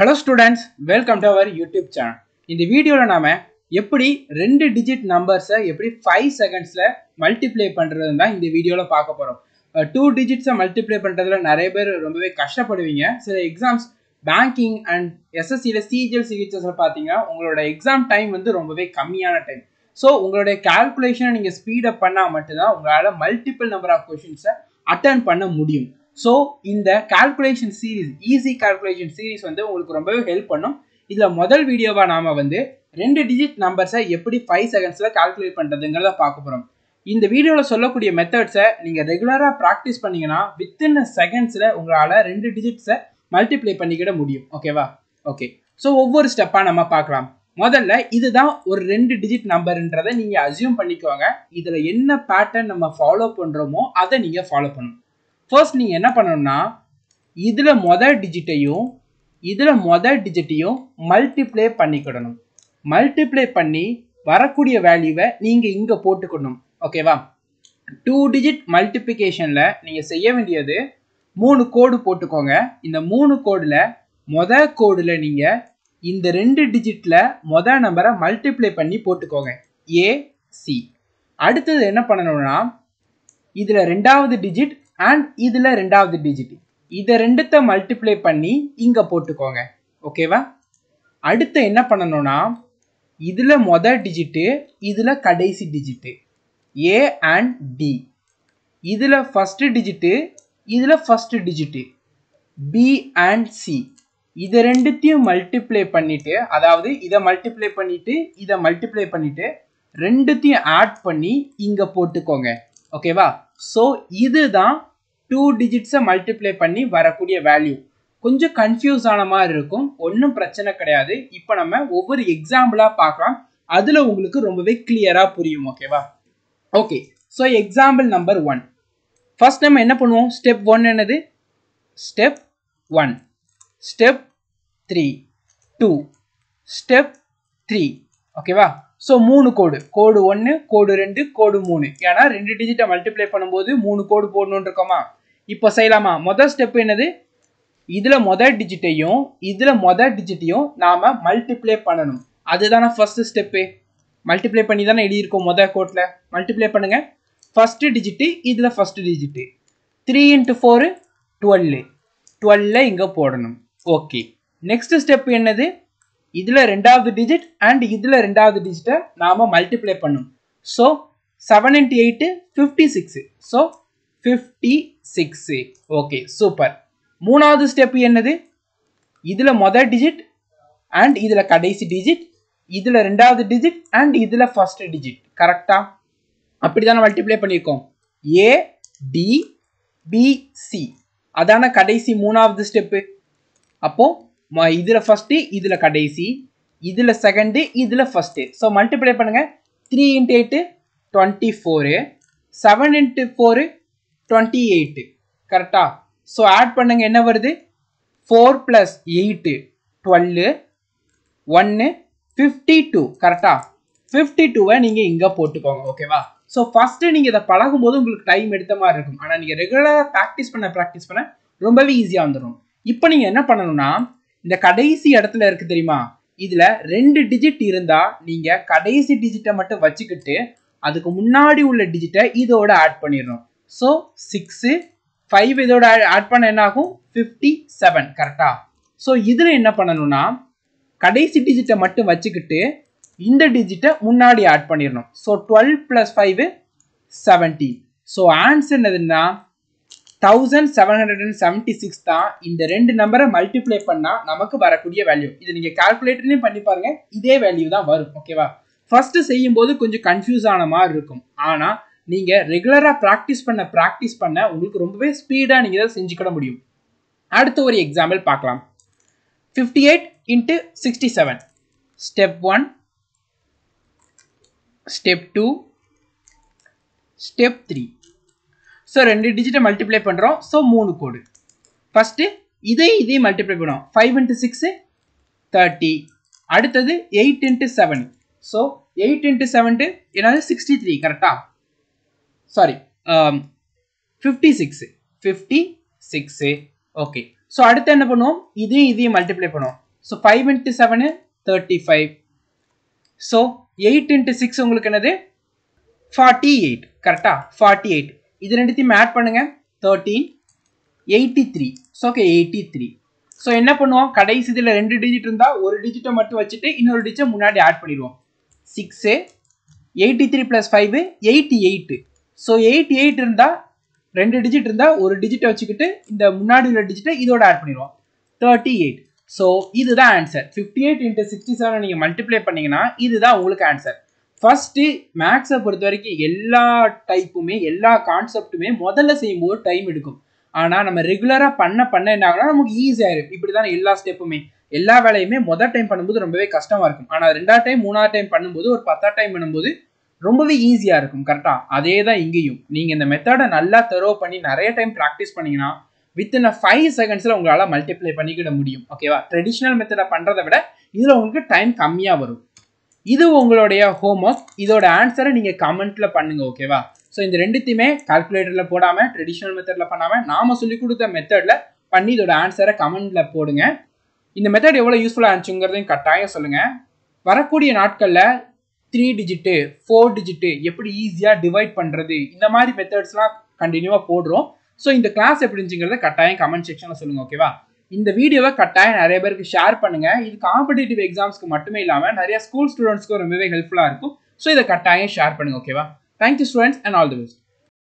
hello students welcome to our YouTube channel இந்த வீடியோவில் நாம் எப்படி ரெண்டு டிஜிட் நம்பர்ஸை எப்படி ஃபைவ் செகண்ட்ஸில் மல்டிப்ளை பண்ணுறது தான் இந்த வீடியோவில் பார்க்க போகிறோம் டூ டிஜிட்ஸை மல்டிப்ளை பண்ணுறதுல நிறைய பேர் ரொம்பவே கஷ்டப்படுவீங்க சில எக்ஸாம்ஸ் பேங்கிங் அண்ட் எஸ்எஸ்சியில் சிஜிஎல் சிகிச்சைஸில் பார்த்தீங்கன்னா உங்களோட எக்ஸாம் டைம் வந்து ரொம்பவே கம்மியான டைம் ஸோ உங்களுடைய கால்குலேஷனை நீங்கள் ஸ்பீடப் பண்ணால் மட்டும்தான் உங்களால் மல்டிபிள் நம்பர் ஆஃப் கொஷின்ஸை அட்டன் பண்ண முடியும் ஸோ இந்த calculation series easy calculation series வந்து உங்களுக்கு ரொம்பவே ஹெல்ப் பண்ணும் இதில் முதல் வீடியோவாக நாம் வந்து ரெண்டு டிஜிட் நம்பர்ஸை எப்படி ஃபைவ் செகண்ட்ஸில் கால்குலேட் பண்ணுறதுங்கிறத பார்க்க போகிறோம் இந்த வீடியோவில் சொல்லக்கூடிய மெத்தட்ஸை நீங்கள் ரெகுலராக ப்ராக்டிஸ் பண்ணிங்கன்னா வித்தின் செகண்ட்ஸில் உங்களால் ரெண்டு டிஜிட்ஸை மல்டிப்ளை பண்ணிக்கிட முடியும் ஓகேவா ஓகே ஸோ ஒவ்வொரு ஸ்டெப்பாக நம்ம பார்க்கலாம் முதல்ல இதுதான் ஒரு ரெண்டு டிஜிட் நம்பருன்றதை நீங்கள் அசியூம் பண்ணிக்கோங்க இதில் என்ன பேட்டர்ன் நம்ம ஃபாலோ பண்ணுறோமோ அதை நீங்கள் ஃபாலோ பண்ணணும் ஃபர்ஸ்ட் நீங்கள் என்ன பண்ணணும்னா இதில் மொதல் டிஜிட்டையும் இதில் மொதல் டிஜிட்டையும் மல்டிப்ளே பண்ணிக்கிடணும் மல்டிப்ளை பண்ணி வரக்கூடிய வேல்யூவை நீங்கள் இங்கே போட்டுக்கணும் ஓகேவா டூ டிஜிட் மல்டிப்ளிகேஷனில் நீங்கள் செய்ய வேண்டியது மூணு கோடு போட்டுக்கோங்க இந்த மூணு கோடில் மொதல் கோடில் நீங்கள் இந்த ரெண்டு டிஜிட்டில் மொதல் நம்பரை மல்டிப்ளை பண்ணி போட்டுக்கோங்க ஏசி அடுத்தது என்ன பண்ணணும்னா இதில் ரெண்டாவது டிஜிட் அண்ட் இதில் ரெண்டாவது டிஜிட் இதை ரெண்டுத்த மல்டிப்ளை பண்ணி இங்கே போட்டுக்கோங்க ஓகேவா அடுத்து என்ன பண்ணணும்னா இதில் மொதல் டிஜிட்டு இதில் கடைசி டிஜிட்டு ஏ அண்ட் டி இதில் ஃபஸ்ட்டு டிஜிட்டு இதில் first digit B and C இதை ரெண்டுத்தையும் மல்டிப்ளை பண்ணிவிட்டு அதாவது இதை மல்டிப்ளை பண்ணிவிட்டு இதை மல்டிப்ளை பண்ணிவிட்டு ரெண்டுத்தையும் ஆட் பண்ணி இங்கே போட்டுக்கோங்க ஓகேவா ஸோ இதுதான் டூ டிஜிட்ஸை மல்டிப்ளை பண்ணி வரக்கூடிய வேல்யூ கொஞ்சம் கன்ஃபியூஸ் ஆன மாதிரி இருக்கும் ஒன்றும் பிரச்சனை கிடையாது இப்போ நம்ம ஒவ்வொரு எக்ஸாம்பிளாக பார்க்கலாம் அதில் உங்களுக்கு ரொம்பவே கிளியராக புரியும் ஓகேவா okay so example number one first நம்ம என்ன பண்ணுவோம் ஸ்டெப் ஒன் என்னது step one step three two step three ஓகேவா ஸோ மூணு கோடு கோடு ஒன்று கோடு ரெண்டு கோடு மூணு ஏன்னா ரெண்டு டிஜிட்டை மல்டிப்ளை பண்ணும்போது மூணு கோடு போடணுன்னு இருக்கோமா இப்போ செய்யலாமா மொதல் ஸ்டெப் என்னது இதில் மொதல் டிஜிட்டையும் இதில் மொதல் டிஜிட்டையும் நாம் மல்டிப்ளை பண்ணணும் அதுதானே ஃபஸ்ட்டு ஸ்டெப்பு மல்டிப்ளை பண்ணி தானே எழுதியிருக்கோம் மொதல் கோட்டில் மல்டிப்ளை பண்ணுங்கள் ஃபஸ்ட்டு டிஜிட்டு இதில் first digit three into four twelve டுவெல்லில் இங்கே போடணும் ஓகே நெக்ஸ்ட் ஸ்டெப் என்னது இதில் ரெண்டாவது டிஜிட் அண்ட் இதில் ரெண்டாவது டிஜிட்டை நாம் மல்டிப்ளை பண்ணும் so seven into eight fifty six so fifty six okay super மூணாவது ஸ்டெப் என்னது இதில் மொதல் டிஜிட் அண்ட் இதில் கடைசி டிஜிட் இதில் ரெண்டாவது டிஜிட் அண்ட் இதில் ஃபஸ்ட்டு டிஜிட் கரெக்டாக அப்படி தானே மல்டிப்ளை பண்ணியிருக்கோம் ஏ டி பிசி அதான கடைசி மூணாவது ஸ்டெப்பு அப்போது இதில் ஃபஸ்ட்டு இதில் கடைசி இதில் செகண்டு இதில் ஃபஸ்ட்டு ஸோ மல்டிப்ளை பண்ணுங்கள் three into eight twenty four seven into four twenty eight கரெக்டாக ஸோ ஆட் பண்ணுங்கள் என்ன வருது ஃபோர் ப்ளஸ் எயிட்டு டுவெல்லு ஒன்று ஃபிஃப்டி டூ கரெக்டாக ஃபிஃப்டி டூவை நீங்கள் இங்கே போட்டுக்கோங்க ஓகேவா ஸோ ஃபஸ்ட்டு நீங்கள் இதை பழகும் போது உங்களுக்கு டைம் எடுத்த மாதிரி இருக்கும் ஆனால் நீங்கள் ரெகுலராக ப்ராக்டிஸ் பண்ண ப்ராக்டிஸ் பண்ண ரொம்பவே ஈஸியாக வந்துடும் இப்போ நீங்கள் என்ன பண்ணணும்னா இந்த கடைசி இடத்துல இருக்கு தெரியுமா இதுல ரெண்டு டிஜிட் இருந்தா நீங்க கடைசி டிஜிட்டை மட்டும் வச்சுக்கிட்டு அதுக்கு முன்னாடி உள்ள டிஜிட்டை இதோட ஆட் பண்ணிடணும் ஸோ சிக்ஸு ஃபைவ் இதோட ஆட் பண்ண என்ன ஆகும் ஃபிஃப்டி செவன் கரெக்டா ஸோ இதில் என்ன பண்ணணும்னா கடைசி டிஜிட்டை மட்டும் வச்சுக்கிட்டு இந்த டிஜிட்டை முன்னாடி ஆட் பண்ணிடணும் so twelve plus five seventeen so answer என்னதுன்னா thousand seven hundred and seventy six தான் இந்த ரெண்டு நம்பரை மல்டிப்ளை பண்ணால் நமக்கு வரக்கூடிய வேல்யூ இது நீங்கள் கால்குலேட்டர்லேயும் பண்ணி பாருங்க இதே வேல்யூ தான் வரும் ஓகேவா ஃபர்ஸ்ட் செய்யும் போது கொஞ்சம் கன்ஃபியூஸ் ஆன மாதிரி இருக்கும் ஆனால் நீங்கள் ரெகுலராக ப்ராக்டிஸ் பண்ண ப்ராக்டிஸ் பண்ண உங்களுக்கு ரொம்பவே ஸ்பீடாக நீங்கள் இதை செஞ்சுக்கிட முடியும் அடுத்த ஒரு எக்ஸாம்பிள் பார்க்கலாம் fifty eight into sixty seven step one step two step three so ரெண்டு டிஜிட்டை மல்டிப்ளை பண்ணுறோம் ஸோ மூணு கோடு ஃபஸ்ட்டு இதே இதையும் மல்டிப்ளை பண்ணுவோம் ஃபைவ் இன்ட்டு சிக்ஸு தேர்ட்டி அடுத்தது eight into seven so eight into seven என்னது சிக்ஸ்டி த்ரீ கரெக்டா sorry fifty six fifty six okay so அடுத்து என்ன பண்ணுவோம் இதையும் இதையும் மல்டிப்ளை பண்ணுவோம் so five into seven thirty five so eight into six உங்களுக்கு என்னது ஃபார்ட்டி எயிட் கரெக்டாக ஃபார்ட்டி எயிட் இது ரெண்டுத்தையும் ஆட் பண்ணுங்கள் thirteen eighty three so okay eighty three so என்ன பண்ணுவோம் கடைசி இதில் ரெண்டு டிஜிட் இருந்தால் ஒரு டிஜிட்டை மட்டும் வச்சுட்டு இன்னொரு டிஜிட் முன்னாடி ஆட் பண்ணிடுவோம் six eighty three plus five eighty eight so eighty eight இருந்தால் ரெண்டு டிஜிட் இருந்தால் ஒரு டிஜிட்டை வச்சுக்கிட்டு இந்த முன்னாடி உள்ள டிஜிட்டை இதோட ஆட் பண்ணிடுவோம் தேர்ட்டி எயிட் ஸோ இதுதான் answer fifty eight into sixty செவனை நீங்கள் மல்டிப்ளை பண்ணிங்கன்னா இதுதான் உங்களுக்கு ஆன்சர் ஃபஸ்ட்டு மேக்ஸை பொறுத்த வரைக்கும் எல்லா டைப்புமே எல்லா கான்செப்ட்டுமே முதல்ல செய்யும்போது டைம் எடுக்கும் ஆனால் நம்ம ரெகுலராக பண்ண பண்ண என்ன ஆகுனா நமக்கு ஈஸியாக இருக்கும் இப்படி தான் எல்லா ஸ்டெப்புமே எல்லா வேலையுமே மொதல் டைம் பண்ணும்போது ரொம்பவே கஷ்டமாக இருக்கும் ஆனால் ரெண்டாவது டைம் மூணாவது டைம் பண்ணும்போது ஒரு பத்தாவது டைம் பண்ணும்போது ரொம்பவே ஈஸியாக இருக்கும் கரெக்டாக அதே தான் இங்கேயும் நீங்கள் இந்த மெத்தடை நல்லா தெரோ பண்ணி நிறைய டைம் ப்ராக்டிஸ் பண்ணிங்கன்னா வித்தின் ஃபைவ் செகண்ட்ஸில் உங்களால் மல்டிப்ளை பண்ணிக்கிட முடியும் ஓகேவா ட்ரெடிஷ்னல் மெத்தடை பண்ணுறதை விட இதில் உங்களுக்கு டைம் கம்மியாக வரும் இது உங்களுடைய ஹோம் ஒர்க் இதோட ஆன்சரை நீங்கள் கமெண்ட்டில் பண்ணுங்கள் ஓகேவா ஸோ இந்த ரெண்டுத்தையுமே கால்குலேட்டரில் போடாமல் ட்ரெடிஷ்னல் மெத்தடில் பண்ணாமல் நாம் சொல்லிக் கொடுத்த மெத்தடில் பண்ணி இதோட ஆன்சரை கமெண்டில் போடுங்க இந்த மெத்தட் எவ்வளோ யூஸ்ஃபுல்லாக இருந்துச்சுங்கிறதையும் கட்டாயம் சொல்லுங்கள் வரக்கூடிய நாட்களில் த்ரீ டிஜிட்டு ஃபோர் டிஜிட்டு எப்படி ஈஸியாக டிவைட் பண்ணுறது இந்த மாதிரி மெத்தட்ஸ்லாம் கண்டினியூவாக போடுறோம் ஸோ இந்த கிளாஸ் எப்படி இருந்துச்சுங்கிறத கட்டாயம் கமெண்ட் செக்ஷனில் சொல்லுங்கள் ஓகேவா இந்த வீடியோவை கட்டாயம் நிறைய பேருக்கு ஷேர் பண்ணுங்கள் இது காம்படிட்டிவ் எக்ஸாம்ஸ்க்கு மட்டுமே இல்லாமல் நிறைய ஸ்கூல் ஸ்டூடெண்ட்ஸ்க்கு ரொம்பவே ஹெல்ப்ஃபுல்லாக இருக்கும் ஸோ இதை கட்டாயம் ஷேர் பண்ணுங்கள் ஓகேவா thank you students and all the best